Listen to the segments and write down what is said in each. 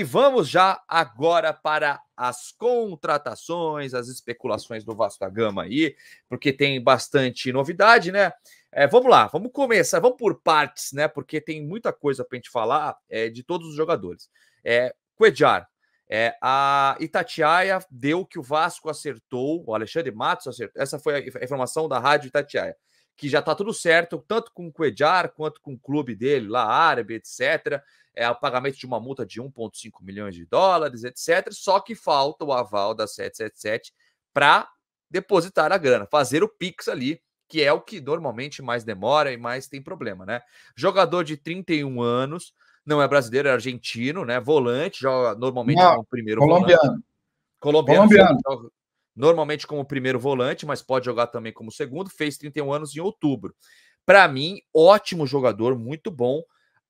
E vamos já agora para as contratações, as especulações do Vasco da Gama aí, porque tem bastante novidade, né? É, vamos lá, vamos começar, vamos por partes, né? Porque tem muita coisa para a gente falar é, de todos os jogadores. É, Cuejar, é, a Itatiaia deu que o Vasco acertou, o Alexandre Matos acertou. Essa foi a informação da Rádio Itatiaia que já está tudo certo, tanto com o Cuejar quanto com o clube dele, lá árabe, etc. É o pagamento de uma multa de 1,5 milhões de dólares, etc. Só que falta o aval da 777 para depositar a grana, fazer o Pix ali, que é o que normalmente mais demora e mais tem problema, né? Jogador de 31 anos, não é brasileiro, é argentino, né? Volante, joga normalmente não, no é primeiro colombiano. Volante. Colombiano. Colombiano normalmente como primeiro volante, mas pode jogar também como segundo. Fez 31 anos em outubro. Para mim, ótimo jogador, muito bom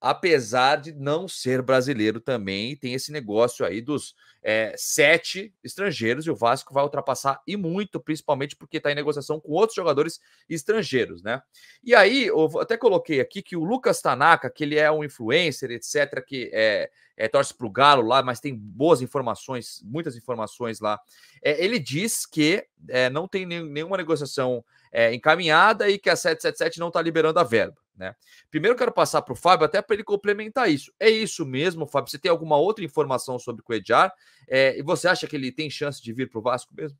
apesar de não ser brasileiro também. tem esse negócio aí dos é, sete estrangeiros e o Vasco vai ultrapassar e muito, principalmente porque está em negociação com outros jogadores estrangeiros, né? E aí, eu até coloquei aqui que o Lucas Tanaka, que ele é um influencer, etc., que é, é torce para o Galo lá, mas tem boas informações, muitas informações lá. É, ele diz que é, não tem nenhuma negociação é, encaminhada e que a 777 não está liberando a verba. Né? Primeiro quero passar para o Fábio, até para ele complementar isso. É isso mesmo, Fábio? Você tem alguma outra informação sobre o Coediar? É, e você acha que ele tem chance de vir para o Vasco mesmo?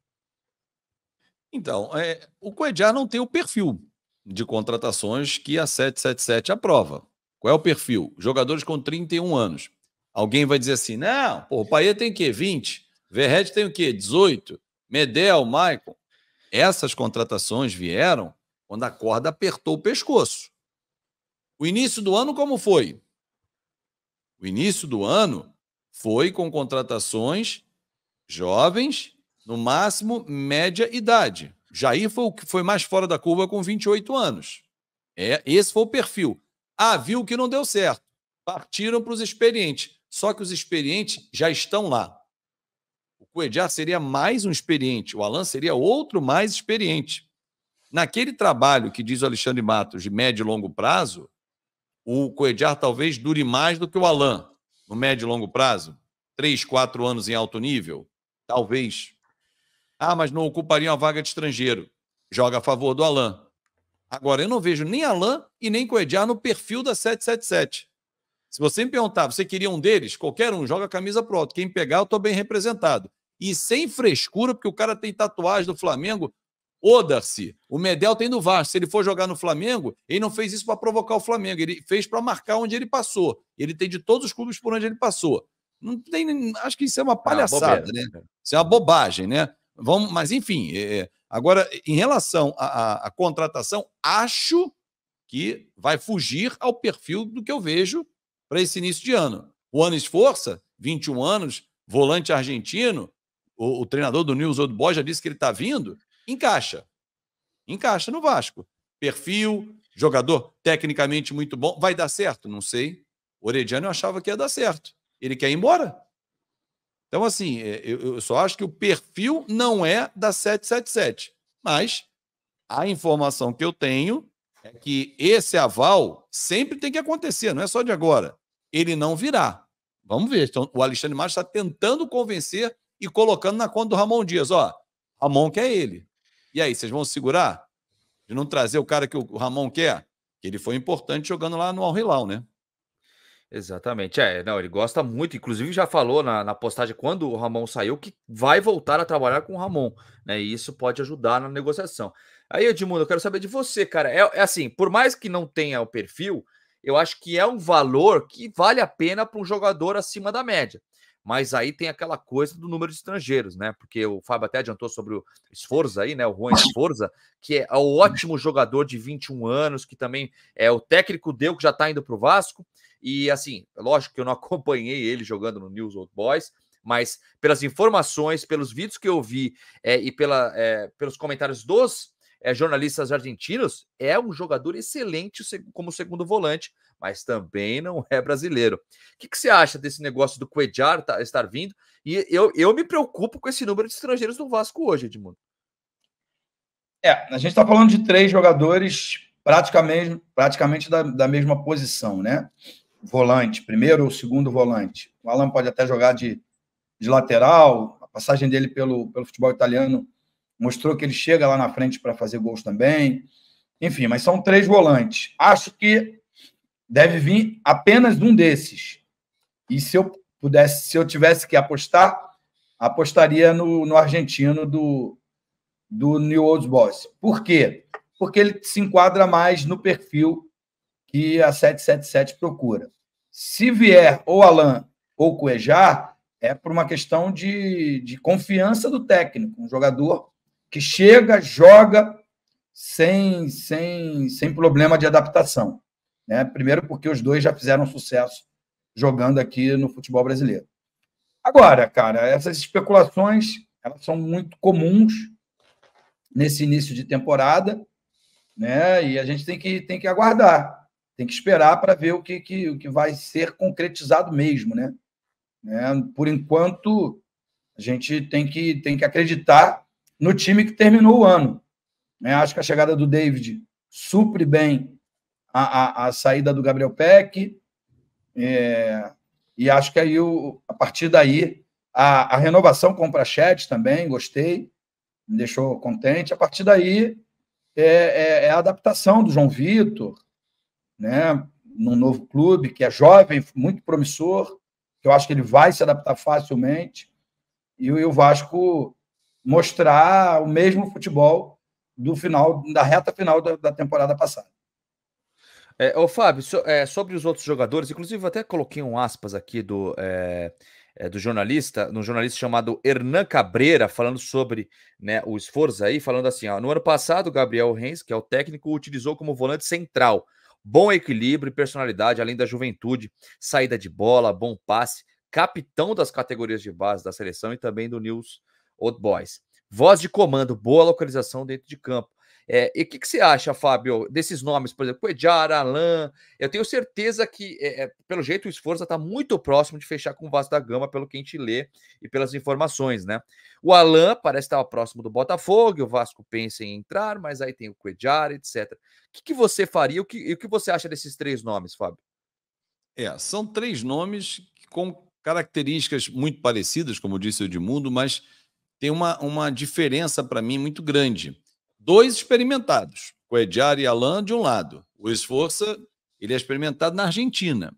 Então, é, o Coediar não tem o perfil de contratações que a 777 aprova. Qual é o perfil? Jogadores com 31 anos. Alguém vai dizer assim: não, pô, o Paia tem o quê? 20? Verret tem o quê? 18? Medel, Maicon. Essas contratações vieram quando a corda apertou o pescoço. O início do ano como foi? O início do ano foi com contratações jovens, no máximo média idade. Jair foi o que foi mais fora da curva com 28 anos. É, esse foi o perfil. Ah, viu que não deu certo. Partiram para os experientes. Só que os experientes já estão lá o Ediar seria mais um experiente, o Alan seria outro mais experiente. Naquele trabalho que diz o Alexandre Matos de médio e longo prazo, o Coediar talvez dure mais do que o Alan no médio e longo prazo. Três, quatro anos em alto nível, talvez. Ah, mas não ocuparia uma vaga de estrangeiro. Joga a favor do Alan. Agora, eu não vejo nem Alan e nem Coediar no perfil da 777. Se você me perguntar, você queria um deles? Qualquer um, joga a camisa pro alto. Quem pegar, eu estou bem representado e sem frescura, porque o cara tem tatuagem do Flamengo. Oda-se. O Medel tem no Vasco. Se ele for jogar no Flamengo, ele não fez isso para provocar o Flamengo. Ele fez para marcar onde ele passou. Ele tem de todos os clubes por onde ele passou. Não tem, acho que isso é uma palhaçada, é uma né? né? Isso é uma bobagem, né? Vamos, mas enfim, é, é, agora em relação à, à, à contratação, acho que vai fugir ao perfil do que eu vejo para esse início de ano. O ano esforça, 21 anos, volante argentino, o, o treinador do News Old já disse que ele está vindo, encaixa. Encaixa no Vasco. Perfil, jogador tecnicamente muito bom. Vai dar certo? Não sei. O Orediano eu achava que ia dar certo. Ele quer ir embora? Então, assim, é, eu só acho que o perfil não é da 777. Mas a informação que eu tenho é que esse aval sempre tem que acontecer, não é só de agora. Ele não virá. Vamos ver. Então, o Alexandre Matos está tentando convencer e colocando na conta do Ramon Dias. Ó, Ramon quer ele. E aí, vocês vão segurar? De não trazer o cara que o Ramon quer? Que ele foi importante jogando lá no Al-Hilal, né? Exatamente. É, não, ele gosta muito, inclusive já falou na, na, postagem quando o Ramon saiu que vai voltar a trabalhar com o Ramon, né? E isso pode ajudar na negociação. Aí, Edmundo, eu quero saber de você, cara. É, é assim, por mais que não tenha o perfil, eu acho que é um valor que vale a pena para um jogador acima da média mas aí tem aquela coisa do número de estrangeiros, né? Porque o Fábio até adiantou sobre o Esforza aí, né? O Juan Esforza, que é o ótimo jogador de 21 anos, que também é o técnico deu que já tá indo para o Vasco. E assim, lógico que eu não acompanhei ele jogando no News Old Boys, mas pelas informações, pelos vídeos que eu vi é, e pela, é, pelos comentários dos é, jornalistas argentinos, é um jogador excelente como segundo volante mas também não é brasileiro. O que, que você acha desse negócio do Cuejar estar vindo? E eu, eu me preocupo com esse número de estrangeiros do Vasco hoje, Edmundo. É, a gente está falando de três jogadores praticamente, praticamente da, da mesma posição, né? Volante, primeiro ou segundo volante. O Alan pode até jogar de, de lateral. A passagem dele pelo, pelo futebol italiano mostrou que ele chega lá na frente para fazer gols também. Enfim, mas são três volantes. Acho que deve vir apenas um desses. E se eu pudesse, se eu tivesse que apostar, apostaria no, no argentino do, do New Old Boys. Por quê? Porque ele se enquadra mais no perfil que a 777 procura. Se vier ou Alain ou Cuejar, é por uma questão de, de confiança do técnico, um jogador que chega, joga sem, sem, sem problema de adaptação. Né? Primeiro, porque os dois já fizeram sucesso jogando aqui no futebol brasileiro. Agora, cara, essas especulações elas são muito comuns nesse início de temporada, né? E a gente tem que, tem que aguardar, tem que esperar para ver o que, que, o que vai ser concretizado mesmo, né? né? Por enquanto, a gente tem que, tem que acreditar no time que terminou o ano. Né? Acho que a chegada do David supre bem a, a, a saída do Gabriel Peck. É, e acho que aí, o, a partir daí, a, a renovação com o Prachete também, gostei, me deixou contente. A partir daí, é, é, é a adaptação do João Vitor, né, num novo clube, que é jovem, muito promissor, que eu acho que ele vai se adaptar facilmente. E o Vasco mostrar o mesmo futebol do final da reta final da temporada passada. É, ô, Fábio, so, é, sobre os outros jogadores, inclusive até coloquei um aspas aqui do, é, é, do jornalista, um jornalista chamado Hernan Cabreira, falando sobre né, o esforço aí, falando assim: ó, no ano passado, Gabriel Reis, que é o técnico, utilizou como volante central. Bom equilíbrio e personalidade, além da juventude, saída de bola, bom passe, capitão das categorias de base da seleção e também do News Old Boys. Voz de comando, boa localização dentro de campo. É, e o que, que, você acha, Fábio, desses nomes, por exemplo, Coedjara, Alain? Eu tenho certeza que, é, pelo jeito, o esforço está muito próximo de fechar com o Vasco da Gama, pelo que a gente lê e pelas informações, né? O Alain parece estar próximo do Botafogo, o Vasco pensa em entrar, mas aí tem o Coedjara, etc. O que, que você faria o que, e o que você acha desses três nomes, Fábio? É, são três nomes com características muito parecidas, como disse o Edmundo, mas tem uma, uma diferença para mim muito grande dois experimentados, Coediar e Alain de um lado. O Esforça, ele é experimentado na Argentina.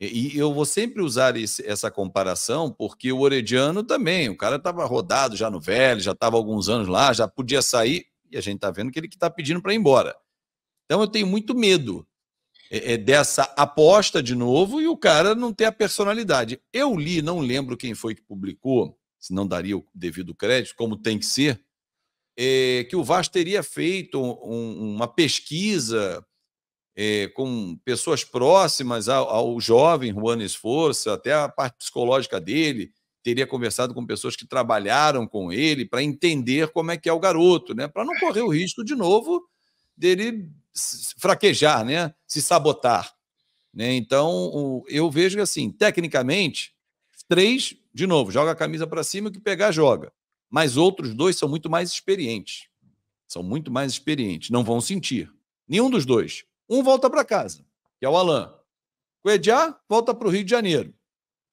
E, e eu vou sempre usar esse, essa comparação, porque o Orediano também, o cara estava rodado já no velho, já estava alguns anos lá, já podia sair, e a gente está vendo que ele que está pedindo para ir embora. Então eu tenho muito medo é, é, dessa aposta de novo e o cara não ter a personalidade. Eu li, não lembro quem foi que publicou, se não daria o devido crédito, como tem que ser, é, que o Vasco teria feito um, uma pesquisa é, com pessoas próximas ao, ao jovem Juan Esforço, até a parte psicológica dele, teria conversado com pessoas que trabalharam com ele para entender como é que é o garoto, né? Para não correr o risco de novo dele fraquejar, né? Se sabotar. Né? Então, eu vejo que assim, tecnicamente, três, de novo, joga a camisa para cima, o que pegar, joga mas outros dois são muito mais experientes. São muito mais experientes, não vão sentir. Nenhum dos dois. Um volta para casa, que é o Alain. Coediá volta para o Rio de Janeiro,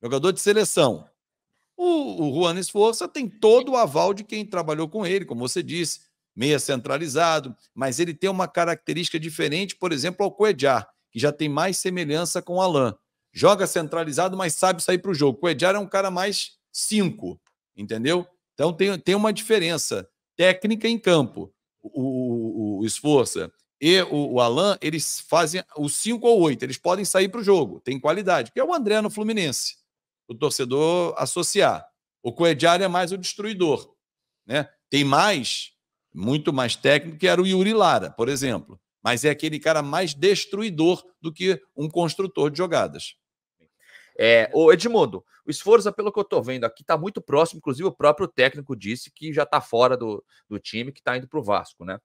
jogador de seleção. O, o Juan Esforça tem todo o aval de quem trabalhou com ele, como você disse, meia centralizado, mas ele tem uma característica diferente, por exemplo, ao Coediá, que já tem mais semelhança com o Alain. Joga centralizado, mas sabe sair para o jogo. O Coediá é um cara mais cinco, entendeu? Então tem, tem uma diferença técnica em campo. O, o, o Esforça e o, o Alan, eles fazem os 5 ou 8, eles podem sair para o jogo, tem qualidade, que é o André no Fluminense, o torcedor associar. O Coediário é mais o destruidor, né? Tem mais, muito mais técnico, que era o Yuri Lara, por exemplo, mas é aquele cara mais destruidor do que um construtor de jogadas. É, o Edmundo, o Esforza, pelo que eu estou vendo aqui, está muito próximo. Inclusive, o próprio técnico disse que já está fora do, do time, que está indo para o Vasco, né?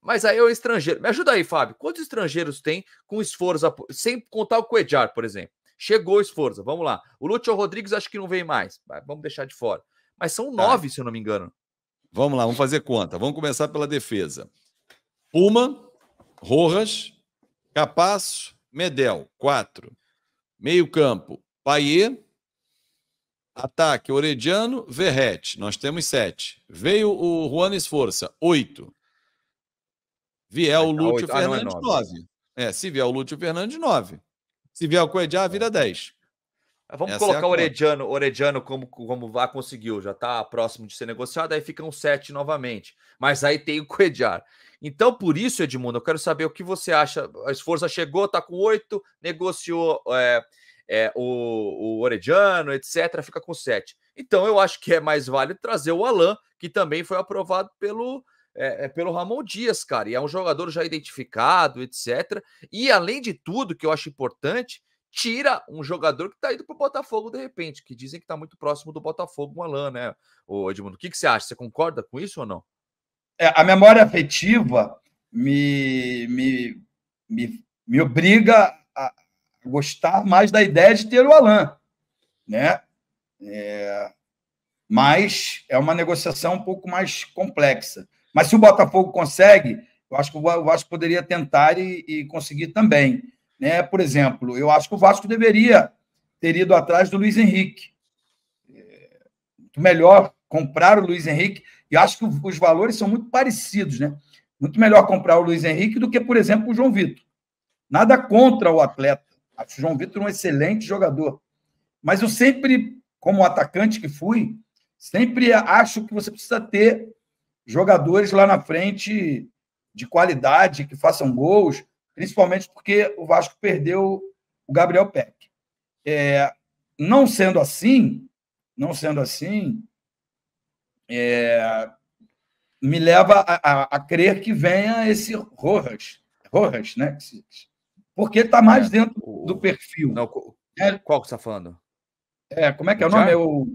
Mas aí é o estrangeiro. Me ajuda aí, Fábio. Quantos estrangeiros tem com Esforza? Sem contar o Coedjar, por exemplo. Chegou o Esforza, vamos lá. O Lúcio Rodrigues acho que não vem mais. Vamos deixar de fora. Mas são tá. nove, se eu não me engano. Vamos lá, vamos fazer conta. Vamos começar pela defesa. Puma, Rojas, Capasso, Medel, quatro. Meio campo, Paier, ataque, Orediano, Verrete. Nós temos sete. Veio o Juan Esforça, oito. Viel o ah, Lúcio ah, é Fernandes, ah, é nove. nove. É, se vier o Lúcio Fernandes, nove. Se vier o Coediá, vira é. dez. É, vamos Essa colocar é o Orediano, Orediano como, como vá conseguiu, já está próximo de ser negociado, aí ficam um sete novamente. Mas aí tem o Coediar. Então, por isso, Edmundo, eu quero saber o que você acha. A esforça chegou, está com oito, negociou. É, é, o, o Orediano, etc., fica com 7. Então eu acho que é mais válido trazer o Alain, que também foi aprovado pelo, é, é, pelo Ramon Dias, cara. E é um jogador já identificado, etc. E além de tudo, que eu acho importante, tira um jogador que está indo para o Botafogo de repente, que dizem que está muito próximo do Botafogo, o Alain, né, o Edmundo? O que, que você acha? Você concorda com isso ou não? É, a memória afetiva me, me, me, me obriga gostar mais da ideia de ter o Alain, né? É, mas é uma negociação um pouco mais complexa. Mas se o Botafogo consegue, eu acho que o Vasco poderia tentar e, e conseguir também. Né? Por exemplo, eu acho que o Vasco deveria ter ido atrás do Luiz Henrique. É, muito melhor comprar o Luiz Henrique. E acho que os valores são muito parecidos, né? Muito melhor comprar o Luiz Henrique do que, por exemplo, o João Vitor. Nada contra o atleta. Acho o João Vitor um excelente jogador. Mas eu sempre, como atacante que fui, sempre acho que você precisa ter jogadores lá na frente de qualidade, que façam gols, principalmente porque o Vasco perdeu o Gabriel Peck. É, não sendo assim, não sendo assim, é, me leva a, a, a, crer que venha esse Rojas, Rojas, né? porque está mais é, dentro o, do perfil. Não, é, qual que você está falando? É, como é que é o nome? É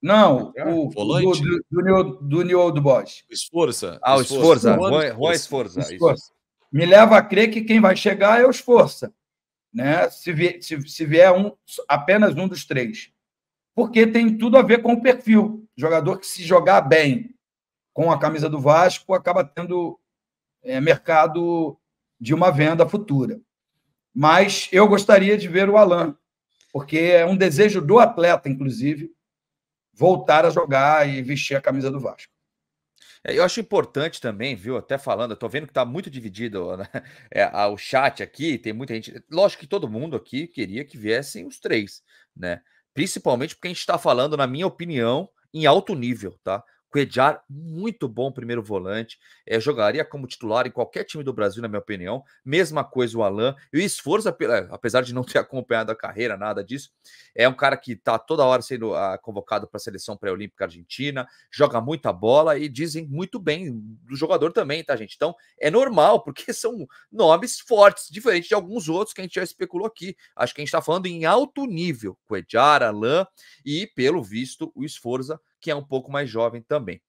não, o, Volante? do, do, New, do New Old Boys. Esforça. Ah, o Esforça. Juan Esforça. Esforça. Me leva a crer que quem vai chegar é o Esforça. Né? Se, vier, se, se vier um, apenas um dos três. Porque tem tudo a ver com o perfil. jogador que se jogar bem com a camisa do Vasco acaba tendo é, mercado de uma venda futura. Mas eu gostaria de ver o Alan, porque é um desejo do atleta, inclusive, voltar a jogar e vestir a camisa do Vasco. É, eu acho importante também, viu? Até falando, eu tô vendo que está muito dividido né? é, o chat aqui, tem muita gente. Lógico que todo mundo aqui queria que viessem os três, né? Principalmente porque a gente está falando, na minha opinião, em alto nível, tá? Cuejar, muito bom primeiro volante, é, jogaria como titular em qualquer time do Brasil, na minha opinião. Mesma coisa o Alan. E o esforço, eh, apesar de não ter acompanhado a carreira, nada disso, é um cara que está toda hora sendo ah, convocado para a seleção pré-olímpica argentina, joga muita bola e dizem muito bem do jogador também, tá, gente? Então é normal, porque são nomes fortes, diferente de alguns outros que a gente já especulou aqui. Acho que a gente está falando em alto nível. Cuejar, Alan e, pelo visto, o Esforza que é um pouco mais jovem também.